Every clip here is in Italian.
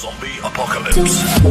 Zombie Apocalypse.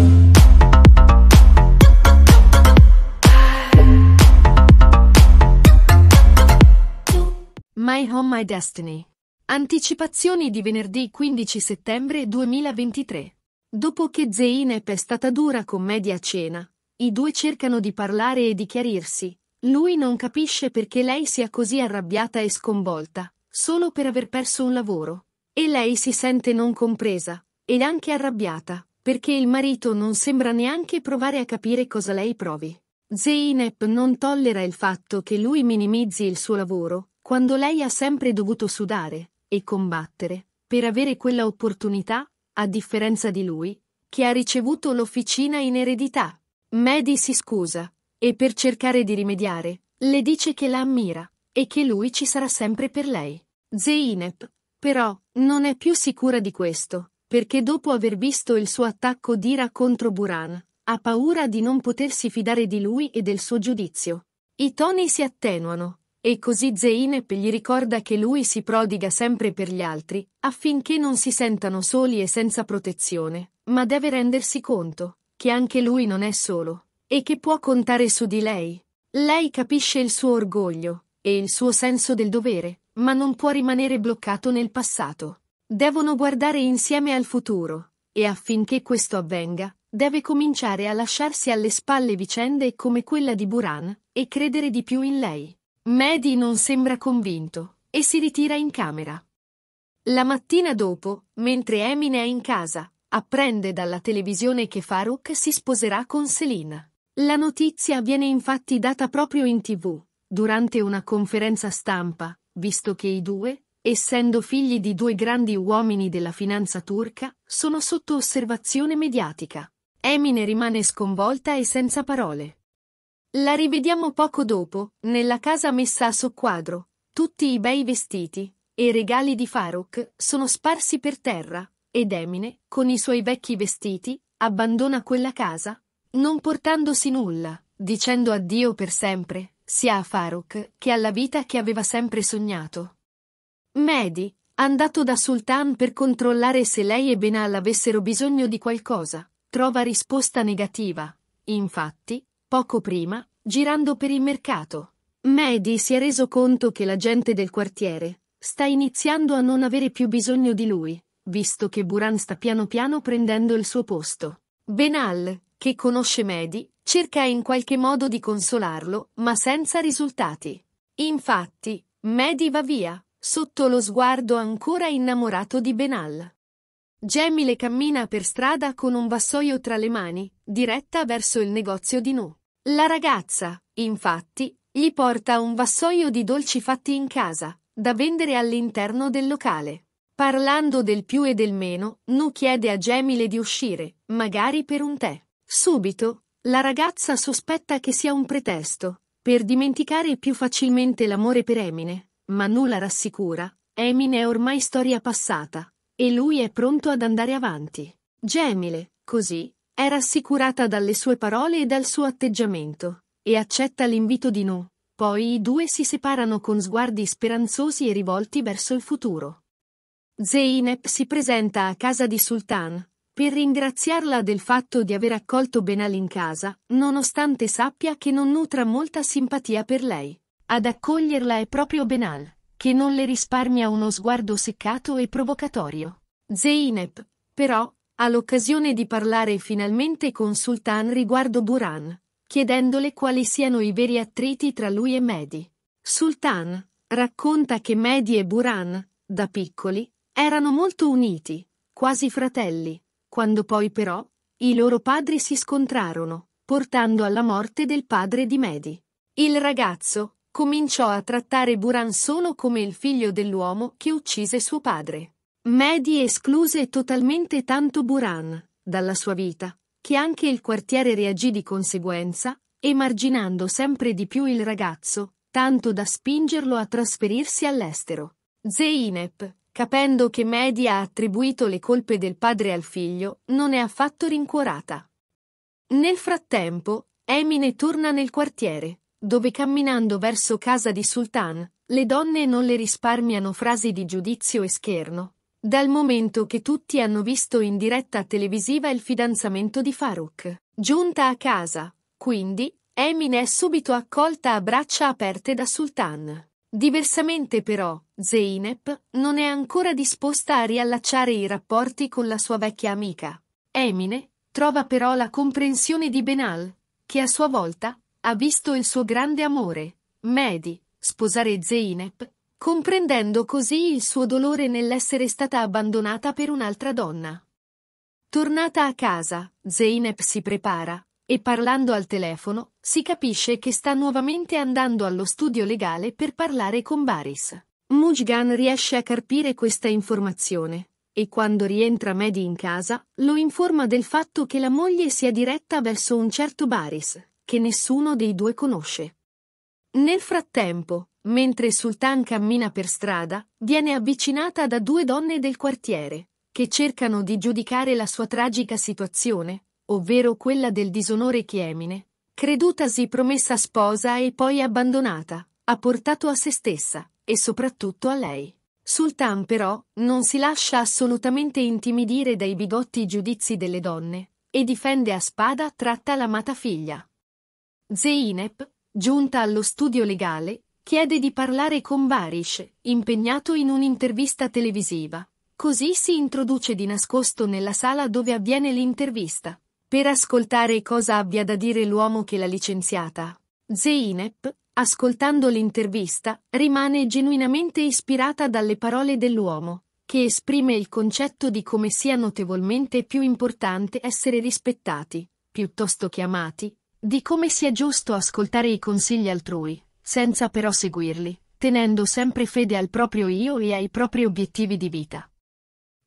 My Home My Destiny. Anticipazioni di venerdì 15 settembre 2023. Dopo che Zeynep è stata dura con Media a cena, i due cercano di parlare e di chiarirsi. Lui non capisce perché lei sia così arrabbiata e sconvolta, solo per aver perso un lavoro. E lei si sente non compresa, ed anche arrabbiata, perché il marito non sembra neanche provare a capire cosa lei provi. Zeynep non tollera il fatto che lui minimizzi il suo lavoro, quando lei ha sempre dovuto sudare e combattere per avere quella opportunità, a differenza di lui, che ha ricevuto l'officina in eredità. Medi si scusa e per cercare di rimediare, le dice che la ammira e che lui ci sarà sempre per lei. Zeynep, però, non è più sicura di questo perché dopo aver visto il suo attacco d'ira contro Buran, ha paura di non potersi fidare di lui e del suo giudizio. I toni si attenuano, e così Zeinep gli ricorda che lui si prodiga sempre per gli altri, affinché non si sentano soli e senza protezione, ma deve rendersi conto che anche lui non è solo, e che può contare su di lei. Lei capisce il suo orgoglio e il suo senso del dovere, ma non può rimanere bloccato nel passato. Devono guardare insieme al futuro, e affinché questo avvenga, deve cominciare a lasciarsi alle spalle vicende come quella di Buran, e credere di più in lei. Mehdi non sembra convinto, e si ritira in camera. La mattina dopo, mentre Emine è in casa, apprende dalla televisione che Farouk si sposerà con Selina. La notizia viene infatti data proprio in tv, durante una conferenza stampa, visto che i due, essendo figli di due grandi uomini della finanza turca, sono sotto osservazione mediatica. Emine rimane sconvolta e senza parole. La rivediamo poco dopo, nella casa messa a soqquadro. Tutti i bei vestiti e regali di Faruk sono sparsi per terra, ed Emine, con i suoi vecchi vestiti, abbandona quella casa, non portandosi nulla, dicendo addio per sempre, sia a Faruk che alla vita che aveva sempre sognato. Mehdi, andato da Sultan per controllare se lei e Benal avessero bisogno di qualcosa, trova risposta negativa. Infatti, poco prima, girando per il mercato, Mehdi si è reso conto che la gente del quartiere sta iniziando a non avere più bisogno di lui, visto che Buran sta piano piano prendendo il suo posto. Benal, che conosce Mehdi, cerca in qualche modo di consolarlo, ma senza risultati. Infatti, Mehdi va via, sotto lo sguardo ancora innamorato di Benal. Gemile cammina per strada con un vassoio tra le mani, diretta verso il negozio di Nu. La ragazza, infatti, gli porta un vassoio di dolci fatti in casa, da vendere all'interno del locale. Parlando del più e del meno, Nu chiede a Gemile di uscire, magari per un tè. Subito, la ragazza sospetta che sia un pretesto, per dimenticare più facilmente l'amore per Emine, ma nulla rassicura, Emin è ormai storia passata, e lui è pronto ad andare avanti. Gemile, così, è rassicurata dalle sue parole e dal suo atteggiamento, e accetta l'invito di No. Poi i due si separano con sguardi speranzosi e rivolti verso il futuro. Zeynep si presenta a casa di Sultan, per ringraziarla del fatto di aver accolto Benal in casa, nonostante sappia che non nutra molta simpatia per lei. Ad accoglierla è proprio Benal, che non le risparmia uno sguardo seccato e provocatorio. Zeynep, però, ha l'occasione di parlare finalmente con Sultan riguardo Buran, chiedendole quali siano i veri attriti tra lui e Mehdi. Sultan racconta che Mehdi e Buran, da piccoli, erano molto uniti, quasi fratelli, quando poi però i loro padri si scontrarono, portando alla morte del padre di Mehdi. Il ragazzo, cominciò a trattare Buran solo come il figlio dell'uomo che uccise suo padre. Mehdi escluse totalmente tanto Buran dalla sua vita, che anche il quartiere reagì di conseguenza, emarginando sempre di più il ragazzo, tanto da spingerlo a trasferirsi all'estero. Zeinep, capendo che Mehdi ha attribuito le colpe del padre al figlio, non è affatto rincuorata. Nel frattempo, Emine torna nel quartiere, dove camminando verso casa di Sultan, le donne non le risparmiano frasi di giudizio e scherno, dal momento che tutti hanno visto in diretta televisiva il fidanzamento di Farouk. Giunta a casa, quindi, Emine è subito accolta a braccia aperte da Sultan. Diversamente però, Zeynep non è ancora disposta a riallacciare i rapporti con la sua vecchia amica. Emine trova però la comprensione di Benal, che a sua volta ha visto il suo grande amore, Mehdi, sposare Zeinep, comprendendo così il suo dolore nell'essere stata abbandonata per un'altra donna. Tornata a casa, Zeinep si prepara e parlando al telefono si capisce che sta nuovamente andando allo studio legale per parlare con Baris. Mujgan riesce a carpire questa informazione e quando rientra Mehdi in casa lo informa del fatto che la moglie si è diretta verso un certo Baris, che nessuno dei due conosce. Nel frattempo, mentre sultan cammina per strada, viene avvicinata da due donne del quartiere, che cercano di giudicare la sua tragica situazione, ovvero quella del disonore che Emine, credutasi promessa sposa e poi abbandonata, ha portato a se stessa, e soprattutto a lei. Sultan però non si lascia assolutamente intimidire dai bigotti giudizi delle donne, e difende a spada tratta l'amata figlia. Zeinep, giunta allo studio legale, chiede di parlare con Barish, impegnato in un'intervista televisiva. Così si introduce di nascosto nella sala dove avviene l'intervista, per ascoltare cosa abbia da dire l'uomo che l'ha licenziata. Zeinep, ascoltando l'intervista, rimane genuinamente ispirata dalle parole dell'uomo, che esprime il concetto di come sia notevolmente più importante essere rispettati, piuttosto che amati, di come sia giusto ascoltare i consigli altrui, senza però seguirli, tenendo sempre fede al proprio io e ai propri obiettivi di vita.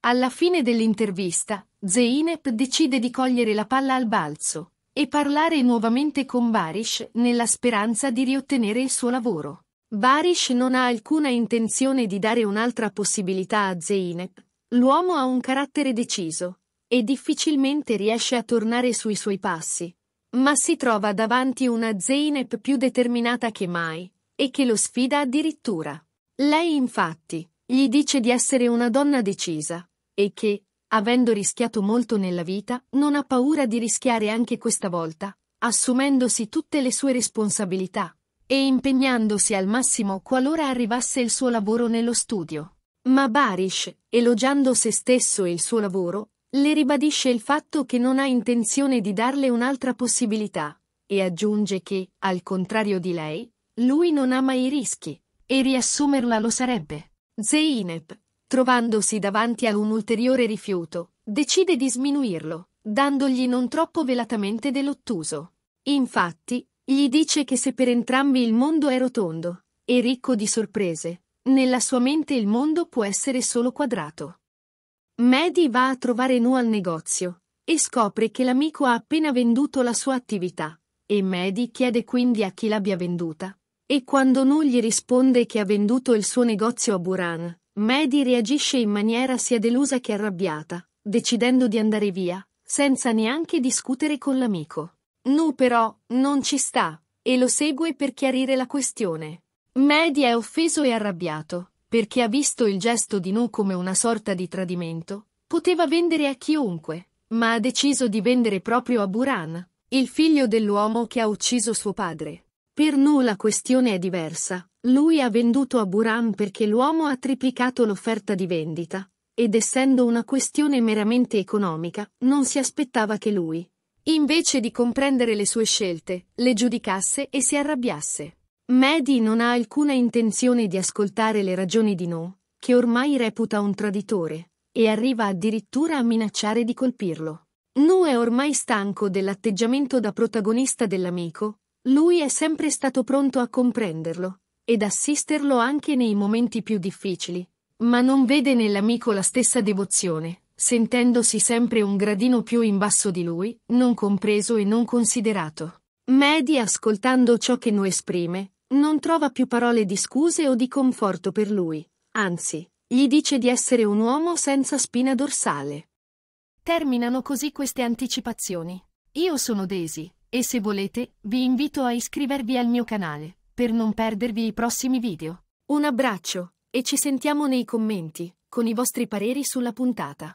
Alla fine dell'intervista, Zeynep decide di cogliere la palla al balzo e parlare nuovamente con Barish nella speranza di riottenere il suo lavoro. Barish non ha alcuna intenzione di dare un'altra possibilità a Zeynep. L'uomo ha un carattere deciso e difficilmente riesce a tornare sui suoi passi, ma si trova davanti una Zeynep più determinata che mai, e che lo sfida addirittura. Lei infatti gli dice di essere una donna decisa, e che, avendo rischiato molto nella vita, non ha paura di rischiare anche questa volta, assumendosi tutte le sue responsabilità e impegnandosi al massimo qualora arrivasse il suo lavoro nello studio. Ma Barish, elogiando se stesso e il suo lavoro, le ribadisce il fatto che non ha intenzione di darle un'altra possibilità, e aggiunge che, al contrario di lei, lui non ama i rischi, e riassumerla lo sarebbe. Zeineb, trovandosi davanti a un ulteriore rifiuto, decide di sminuirlo, dandogli non troppo velatamente dell'ottuso. Infatti, gli dice che se per entrambi il mondo è rotondo e ricco di sorprese, nella sua mente il mondo può essere solo quadrato. Maddie va a trovare Nu al negozio e scopre che l'amico ha appena venduto la sua attività e Maddie chiede quindi a chi l'abbia venduta. E quando Nu gli risponde che ha venduto il suo negozio a Buran, Maddie reagisce in maniera sia delusa che arrabbiata, decidendo di andare via, senza neanche discutere con l'amico. Nu però non ci sta e lo segue per chiarire la questione. Maddie è offeso e arrabbiato, perché ha visto il gesto di Nu come una sorta di tradimento, poteva vendere a chiunque, ma ha deciso di vendere proprio a Buran, il figlio dell'uomo che ha ucciso suo padre. Per Nu la questione è diversa, lui ha venduto a Buran perché l'uomo ha triplicato l'offerta di vendita, ed essendo una questione meramente economica, non si aspettava che lui, invece di comprendere le sue scelte, le giudicasse e si arrabbiasse. Mehdi non ha alcuna intenzione di ascoltare le ragioni di No, che ormai reputa un traditore, e arriva addirittura a minacciare di colpirlo. No è ormai stanco dell'atteggiamento da protagonista dell'amico, lui è sempre stato pronto a comprenderlo ed assisterlo anche nei momenti più difficili, ma non vede nell'amico la stessa devozione, sentendosi sempre un gradino più in basso di lui, non compreso e non considerato. Medi, ascoltando ciò che No esprime, non trova più parole di scuse o di conforto per lui, anzi, gli dice di essere un uomo senza spina dorsale. Terminano così queste anticipazioni. Io sono Daisy, e se volete, vi invito a iscrivervi al mio canale, per non perdervi i prossimi video. Un abbraccio, e ci sentiamo nei commenti, con i vostri pareri sulla puntata.